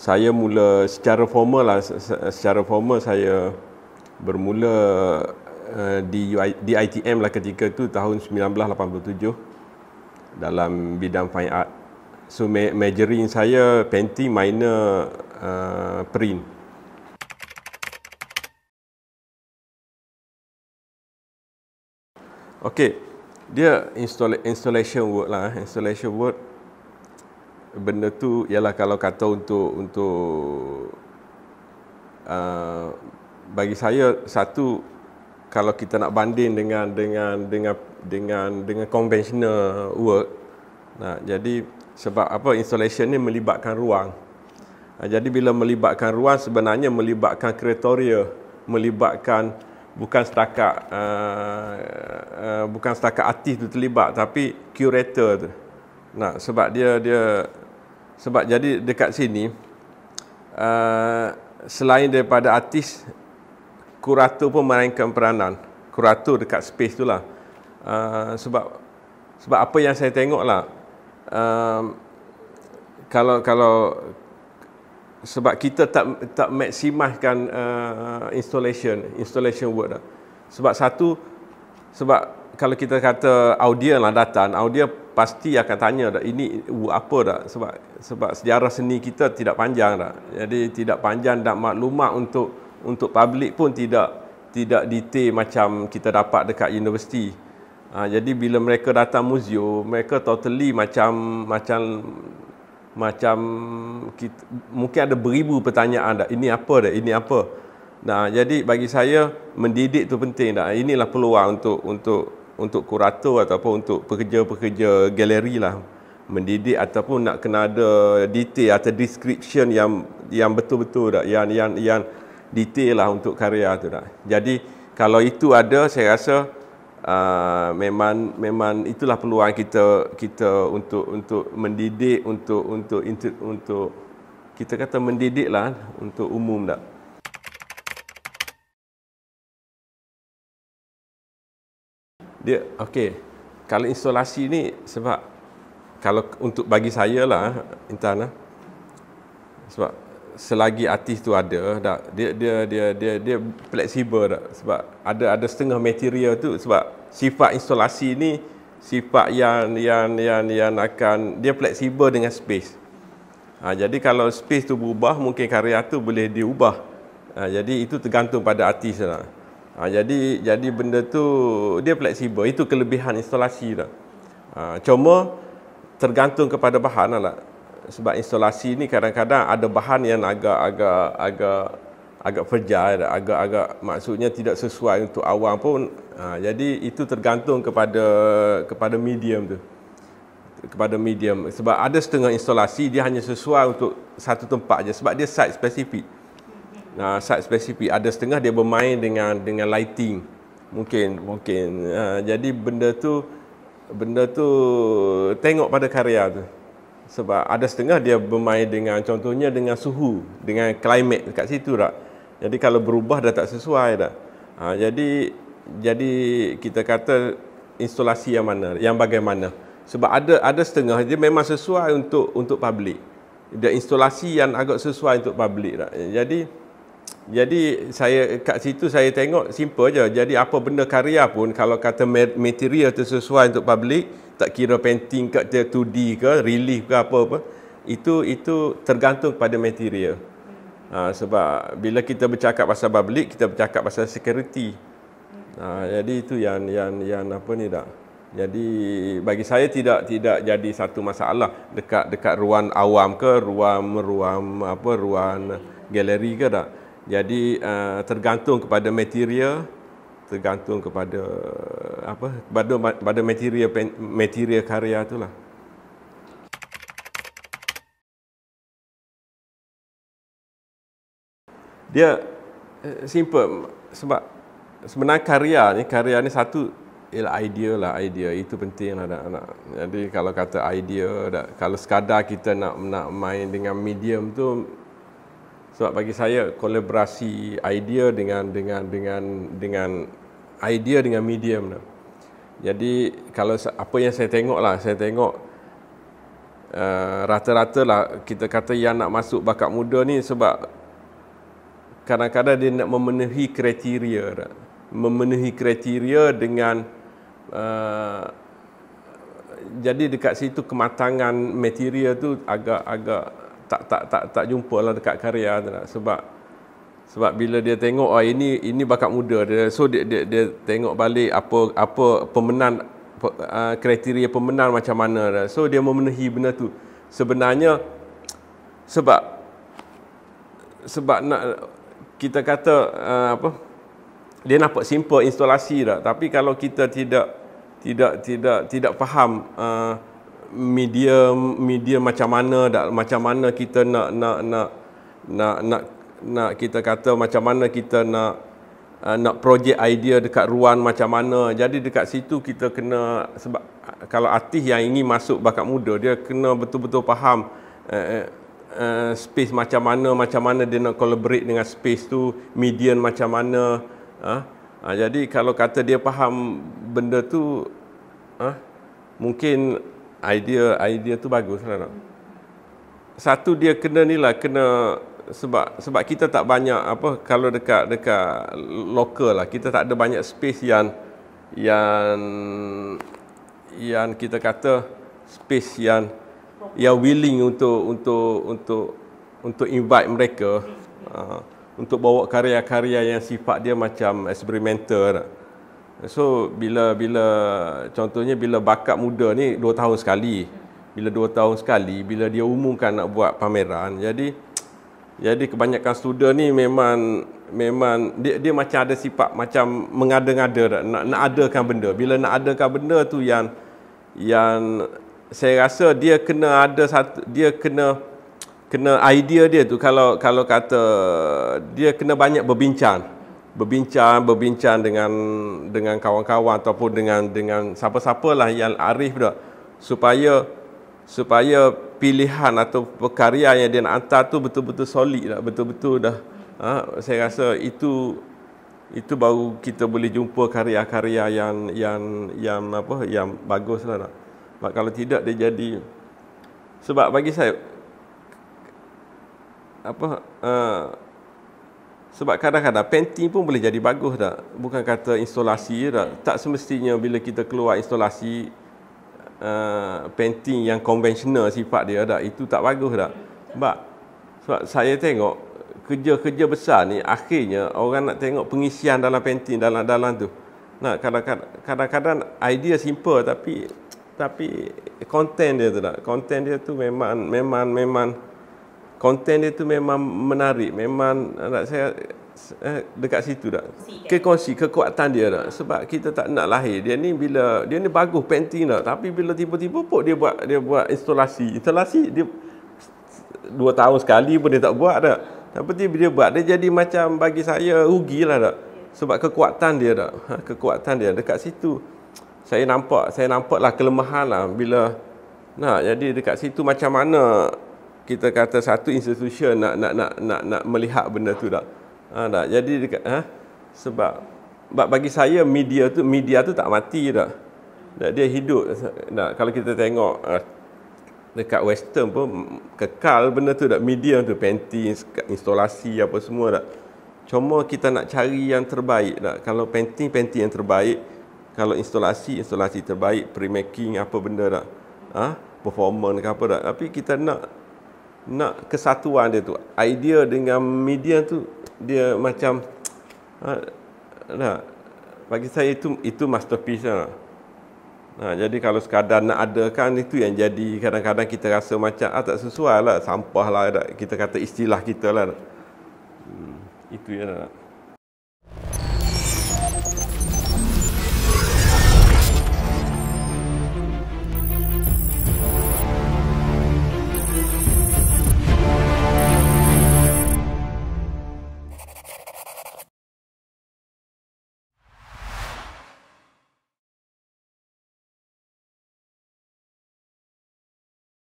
saya mula secara formal lah secara formal saya bermula uh, di di ITM lah ketika tu tahun 1987 dalam bidang fine art so ma- majoring saya painting minor uh, print Okay, dia install, installation work lah. Eh, installation work, uh, benda tu ialah kalau kata untuk untuk uh, bagi saya satu kalau kita nak banding dengan dengan dengan dengan dengan conventional work nah jadi sebab apa installation ni melibatkan ruang nah, jadi bila melibatkan ruang sebenarnya melibatkan kreatoria melibatkan bukan setakat uh, uh, bukan setakat artis tu terlibat tapi curator tu nah sebab dia dia sebab jadi dekat sini uh, selain daripada artis kurator pun memainkan peranan kurator dekat space tu lah uh, sebab sebab apa yang saya tengok lah uh, kalau kalau sebab kita tak tak maksimalkan uh, installation installation work lah. sebab satu sebab kalau kita kata audio lah datang audio pasti akan tanya dah ini apa dah sebab sebab sejarah seni kita tidak panjang dah. Jadi tidak panjang dan maklumat untuk untuk publik pun tidak tidak detail macam kita dapat dekat universiti. Ha, jadi bila mereka datang museum, mereka totally macam macam macam kita, mungkin ada beribu pertanyaan dah. Ini apa dah? Ini apa? Nah, jadi bagi saya mendidik tu penting dah. Inilah peluang untuk untuk untuk kurator ataupun untuk pekerja-pekerja galeri lah mendidik ataupun nak kena ada detail atau description yang yang betul-betul tak yang yang yang detail lah untuk karya tu tak. Jadi kalau itu ada saya rasa uh, memang memang itulah peluang kita kita untuk untuk mendidik untuk untuk untuk, untuk kita kata mendidik lah untuk umum tak. dia okey kalau instalasi ni sebab kalau untuk bagi saya lah eh, intan lah sebab selagi artis tu ada dah dia dia dia dia dia fleksibel dah sebab ada ada setengah material tu sebab sifat instalasi ni sifat yang yang yang yang akan dia fleksibel dengan space. Ha, jadi kalau space tu berubah mungkin karya tu boleh diubah. Ha, jadi itu tergantung pada artis lah. Ha, jadi jadi benda tu dia fleksibel. Itu kelebihan instalasi tu. Ha, cuma tergantung kepada bahan lah. Sebab instalasi ni kadang-kadang ada bahan yang agak agak agak agak fragile, agak agak maksudnya tidak sesuai untuk awam pun. Ha, jadi itu tergantung kepada kepada medium tu kepada medium sebab ada setengah instalasi dia hanya sesuai untuk satu tempat aja sebab dia site spesifik uh, ah, site specific ada setengah dia bermain dengan dengan lighting mungkin mungkin uh, jadi benda tu benda tu tengok pada karya tu sebab ada setengah dia bermain dengan contohnya dengan suhu dengan climate dekat situ tak jadi kalau berubah dah tak sesuai dah ha, jadi jadi kita kata instalasi yang mana yang bagaimana sebab ada ada setengah dia memang sesuai untuk untuk public dia instalasi yang agak sesuai untuk public tak jadi jadi saya kat situ saya tengok simple je. Jadi apa benda karya pun kalau kata material tu sesuai untuk public, tak kira painting ke 2D ke, relief ke apa apa, itu itu tergantung pada material. Ha, sebab bila kita bercakap pasal public, kita bercakap pasal security. Ha, jadi itu yang yang yang apa ni dak. Jadi bagi saya tidak tidak jadi satu masalah dekat dekat ruang awam ke, ruang ruang apa ruang galeri ke dak. Jadi uh, tergantung kepada material, tergantung kepada eh, apa? Kepada pada material material karya itulah. Dia eh, simple sebab sebenarnya karya ni karya ni satu ialah idea lah idea itu penting lah nak. anak jadi kalau kata idea kalau sekadar kita nak nak main dengan medium tu sebab bagi saya kolaborasi idea dengan dengan dengan dengan idea dengan medium tu. Jadi kalau apa yang saya tengoklah, saya tengok uh, rata-rata lah kita kata yang nak masuk bakat muda ni sebab kadang-kadang dia nak memenuhi kriteria tak? memenuhi kriteria dengan uh, jadi dekat situ kematangan material tu agak agak tak tak tak tak jumpa lah dekat karya tu lah. sebab sebab bila dia tengok oh ini ini bakat muda dia so dia dia, dia tengok balik apa apa pemenang ah, kriteria pemenang macam mana dah. so dia memenuhi benda tu sebenarnya sebab sebab nak kita kata ah, apa dia nampak simple instalasi dah tapi kalau kita tidak tidak tidak tidak faham uh, media media macam mana dak macam mana kita nak nak nak nak nak nak kita kata macam mana kita nak uh, nak projek idea dekat ruan macam mana jadi dekat situ kita kena sebab uh, kalau artis yang ingin masuk bakat muda dia kena betul-betul faham uh, uh, uh, space macam mana macam mana dia nak collaborate dengan space tu median macam mana uh, uh, jadi kalau kata dia faham benda tu uh, mungkin idea idea tu bagus lah nak. Satu dia kena ni lah, kena sebab sebab kita tak banyak apa kalau dekat dekat lokal lah kita tak ada banyak space yang yang yang kita kata space yang yang willing untuk untuk untuk untuk invite mereka uh, untuk bawa karya-karya yang sifat dia macam eksperimental. Lah. So bila bila contohnya bila bakat muda ni 2 tahun sekali. Bila 2 tahun sekali bila dia umumkan nak buat pameran. Jadi jadi kebanyakan student ni memang memang dia, dia macam ada sifat macam mengada-ngada nak nak adakan benda. Bila nak adakan benda tu yang yang saya rasa dia kena ada satu dia kena kena idea dia tu kalau kalau kata dia kena banyak berbincang berbincang berbincang dengan dengan kawan-kawan ataupun dengan dengan siapa-siapalah yang arif dah supaya supaya pilihan atau perkara yang dia nak hantar tu betul-betul solid dah betul-betul dah ha, saya rasa itu itu baru kita boleh jumpa karya-karya yang yang yang apa yang baguslah tak. Sebab kalau tidak dia jadi sebab bagi saya apa uh, sebab kadang-kadang painting pun boleh jadi bagus tak? Bukan kata instalasi je tak? Tak semestinya bila kita keluar instalasi uh, painting yang konvensional sifat dia tak? Itu tak bagus tak? Sebab, sebab saya tengok kerja-kerja besar ni akhirnya orang nak tengok pengisian dalam painting dalam dalam tu. Nah, kadang-kadang kadang-kadang idea simple tapi tapi konten dia tu tak? Konten dia tu memang memang memang konten dia tu memang menarik memang nak saya eh, dekat situ tak kekongsi kan? kekuatan dia tak sebab kita tak nak lahir dia ni bila dia ni bagus painting tak tapi bila tiba-tiba pun dia buat dia buat instalasi instalasi dia dua tahun sekali pun dia tak buat tak tapi dia, dia buat dia jadi macam bagi saya rugilah tak sebab kekuatan dia tak ha, kekuatan dia dekat situ saya nampak saya nampaklah kelemahan lah bila nah jadi dekat situ macam mana kita kata satu institusi nak, nak nak nak nak melihat benda tu tak. Ha tak. Jadi dekat ha? sebab, sebab bagi saya media tu media tu tak mati dah. Dan dia hidup. Nah, kalau kita tengok ha, dekat western pun kekal benda tu dah media tu painting, instalasi apa semua dah. Cuma kita nak cari yang terbaik dah. Kalau painting painting yang terbaik, kalau instalasi instalasi terbaik, pre-making apa benda dah. Ha? performance ke apa dah. Tapi kita nak nak kesatuan dia tu idea dengan media tu dia macam nah bagi saya itu itu masterpiece lah. Nah, jadi kalau sekadar nak ada kan itu yang jadi kadang-kadang kita rasa macam ah, tak sesuai lah, sampah lah kita kata istilah kita lah. Hmm, itu ya. Lah.